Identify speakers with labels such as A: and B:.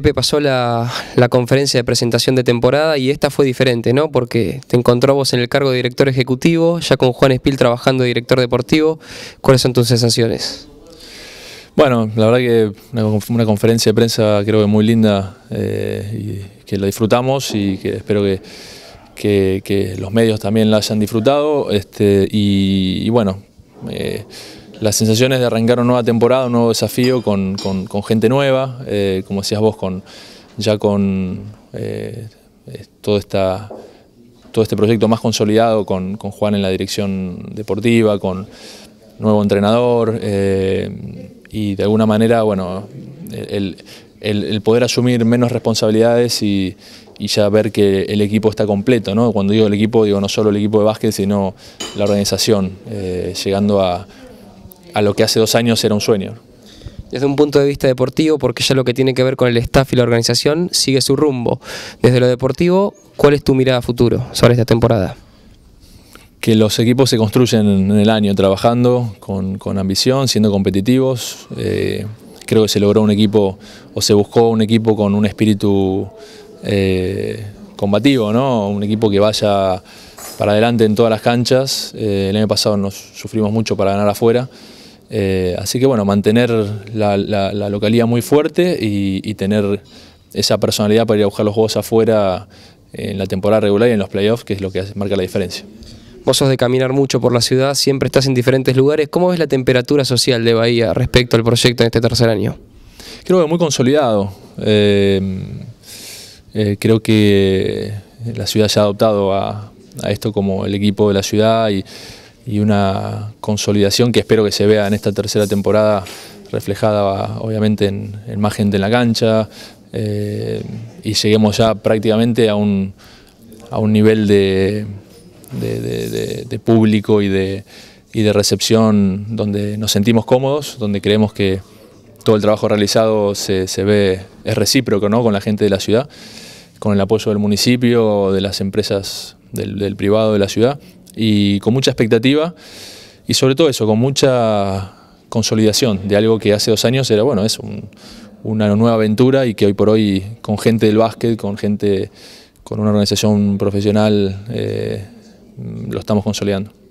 A: Pepe pasó la, conferencia de presentación de temporada y esta fue diferente, ¿no? Porque te encontró vos en el cargo de director ejecutivo, ya con Juan Espil trabajando de director deportivo. ¿Cuáles son tus sensaciones?
B: Bueno, la verdad que una, una conferencia de prensa creo que muy linda, eh, y que la disfrutamos y que espero que, los medios también la hayan disfrutado. Este, y, bueno, eh, las sensaciones de arrancar una nueva temporada, un nuevo desafío con, gente nueva, eh, como decías vos, con, ya con eh, eh, todo, esta, todo este proyecto más consolidado, con, Juan en la dirección deportiva, con nuevo entrenador y de alguna manera, bueno, el, poder asumir menos responsabilidades y, ya ver que el equipo está completo, ¿no? Cuando digo el equipo, digo no solo el equipo de básquet, sino la organización, llegando a a lo que hace dos años era un sueño. Desde un punto de vista deportivo, porque ya lo que tiene que ver con el staff
A: y la organización sigue su rumbo. Desde lo deportivo, ¿cuál es tu mirada a futuro sobre esta
B: temporada? que los equipos se construyen en el año, trabajando con, ambición, siendo competitivos. Eh, creo que se logró un equipo, o se buscó un equipo con un espíritu eh, combativo, ¿no? un equipo que vaya para adelante en todas las canchas. Eh, el año pasado nos sufrimos mucho para ganar afuera. Eh, así que bueno, mantener la, localidad muy fuerte y, tener esa personalidad para ir a buscar los juegos afuera en la temporada regular y en los playoffs, que es lo que marca la diferencia. Vos sos de caminar mucho por la ciudad, siempre estás en diferentes lugares. ¿Cómo ves la temperatura
A: social de Bahía respecto al proyecto en este tercer
B: año? Creo que muy consolidado. Eh, eh, creo que la ciudad se ha adoptado a esto como el equipo de la ciudad y y una consolidación que espero que se vea en esta tercera temporada reflejada obviamente en, el más gente en la cancha eh, y lleguemos ya prácticamente a un, nivel de, de, público y de, y de recepción donde nos sentimos cómodos, donde creemos que todo el trabajo realizado se, ve, es recíproco ¿no? con la gente de la ciudad, con el apoyo del municipio, de las empresas del privado de la ciudad y con mucha expectativa y sobre todo eso, con mucha consolidación de algo que hace dos años era, bueno, es una nueva aventura y que hoy por hoy con gente del básquet, con gente, con una organización profesional, eh, lo estamos consolidando.